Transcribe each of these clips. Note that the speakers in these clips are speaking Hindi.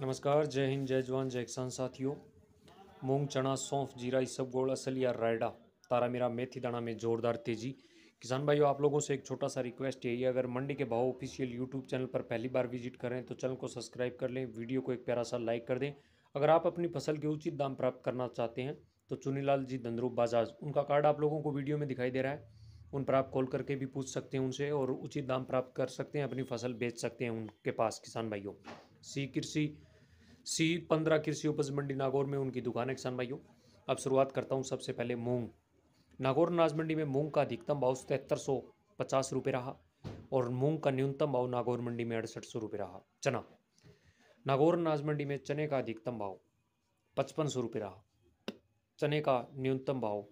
नमस्कार जय हिंद जय जवान जय किसान साथियों मूंग चना सौंफ जीरा इसबगोल असल या रायडा तारा मेरा मेथी दाना में जोरदार तेजी किसान भाइयों आप लोगों से एक छोटा सा रिक्वेस्ट है ये अगर मंडी के भाव ऑफिशियल यूट्यूब चैनल पर पहली बार विजिट करें तो चैनल को सब्सक्राइब कर लें वीडियो को एक प्यारा सा लाइक कर दें अगर आप अपनी फसल के उचित दाम प्राप्त करना चाहते हैं तो चुनीलाल जी धंद्रूप बाजाज उनका कार्ड आप लोगों को वीडियो में दिखाई दे रहा है उन पर आप कॉल करके भी पूछ सकते हैं उनसे और उचित दाम प्राप्त कर सकते हैं अपनी फसल बेच सकते हैं उनके पास किसान भाइयों सी कृषि सी पंद्रह कृषि उपज मंडी नागौर में उनकी दुकान है किसान भाइयों अब शुरुआत करता हूँ सबसे पहले मूंग नागौर अनाज मंडी में मूंग का अधिकतम भाव तिहत्तर सौ पचास रुपये रहा और मूंग का न्यूनतम भाव नागौर मंडी में अड़सठ सौ रुपये रहा चना नागौर अनाज मंडी में चने का अधिकतम भाव पचपन सौ रुपये रहा चने का न्यूनतम भाव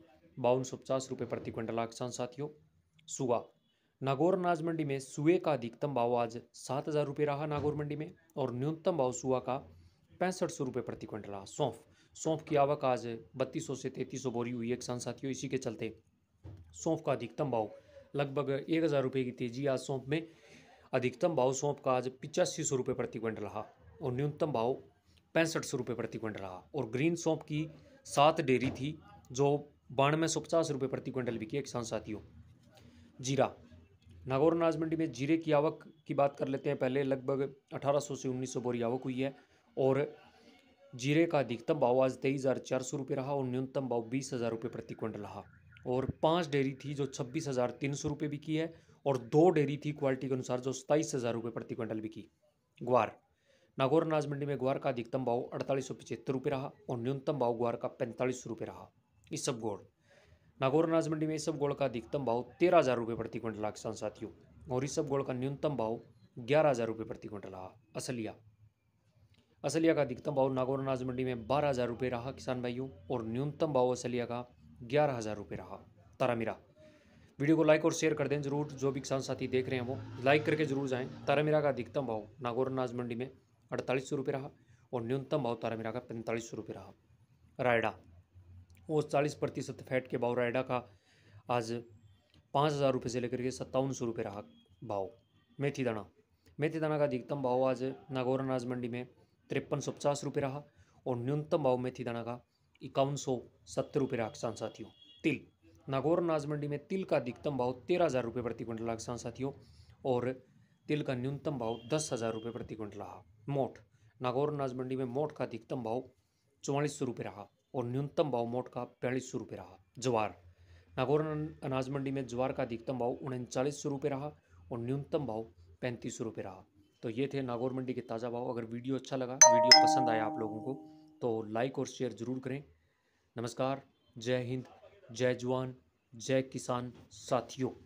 बावन सौ पचास रुपये प्रति क्विंटल किसान साथियों सुगा नागौर अनाज मंडी में सुए का अधिकतम भाव आज सात हज़ार रुपये रहा नागौर मंडी में और न्यूनतम भाव सुआ का पैंसठ सौ रुपये प्रति क्विंटल रहा सौंफ सौंफ की आवक आज बत्तीस सौ से तैंतीस सौ बोरी हुई है किसान साथियों इसी के चलते सौंफ का अधिकतम भाव लगभग एक हज़ार रुपये की तेजी आज सौंफ में अधिकतम भाव सौंफ का आज पिचासी सौ रुपये प्रति क्विंटल रहा और न्यूनतम भाव पैंसठ सौ रुपये प्रति क्विंटल रहा और ग्रीन सौंफ की सात डेयरी थी जो बानवे सौ पचास रुपये प्रति क्विंटल बिकी है किसान साथियों जीरा नागौर अनाज मंडी में जीरे की आवक की बात कर लेते हैं पहले लगभग 1800 से 1900 बोरी आवक हुई है और जीरे का अधिकतम भाव आज तेईस हज़ार चार सौ रुपये रहा और न्यूनतम भाव बीस हज़ार रुपये प्रति क्विंटल रहा और पांच डेयरी थी जो छब्बीस हज़ार तीन सौ रुपये बिकी है और दो डेयरी थी क्वालिटी के अनुसार जो सताईस हज़ार रुपये प्रति क्विंटल बिकी ग्वार नागौर अनाज मंडी में ग्वार का अधिकतम भाव अड़तालीस सौ पचहत्तर रुपये रहा और न्यूनतम भाव ग्वार का पैंतालीस सौ रुपये रहा इस सब गोड़ नागौर अनाज मंडी में इस सब गोल का अधिकतम भाव तेरह हज़ार रुपये प्रति क्विंटल रहा किसान साथियों और इस सब गोल का न्यूनतम भाव ग्यारह हज़ार रुपये प्रति क्विंटल रहा असलिया असलिया का अधिकतम भाव नागौर अनाज मंडी में बारह हज़ार रुपये रहा किसान भाइयों और न्यूनतम भाव असलिया का ग्यारह हज़ार रुपये रहा तारामीरा वीडियो को लाइक और शेयर कर दें जरूर जो भी किसान साथी देख रहे हैं वो लाइक करके जरूर जाएँ तारामीरा का अधिकतम भाव नागौर अनाज मंडी में अड़तालीस सौ रुपये रहा और न्यूनतम भाव तारामीरा का पैंतालीस सौ रुपये रहा रायडा वो चालीस प्रतिशत फैट के भाव रायडा का आज पाँच हज़ार रुपये से लेकर के सत्तावन सौ रुपये रहा भाव मेथी दाना मेथी दाना का अधिकतम भाव आज नागौर अनाज मंडी में तिरपन सौ पचास रुपये रहा और न्यूनतम भाव मेथी दाना का इक्यावन सौ सत्तर रुपये रहा किसान साथियों तिल नागौर अनाज मंडी में तिल का अधिकतम भाव तेरह हज़ार रुपये प्रति क्विंटल रहा किसान साथियों और तिल का न्यूनतम भाव दस हज़ार रुपये प्रति क्विंटल रहा मोठ नागौर अनाज मंडी में मोठ का अधिकतम भाव चौवालीस सौ रुपये रहा और न्यूनतम भाव मोट का बयालीस सौ रुपये रहा ज्वार नागौर अनाज मंडी में ज्वार का अधिकतम भाव उनचालीस सौ रुपये रहा और न्यूनतम भाव पैंतीस सौ रुपये रहा तो ये थे नागौर मंडी के ताज़ा भाव अगर वीडियो अच्छा लगा वीडियो पसंद आया आप लोगों को तो लाइक और शेयर ज़रूर करें नमस्कार जय हिंद जय जवान जय किसान साथियों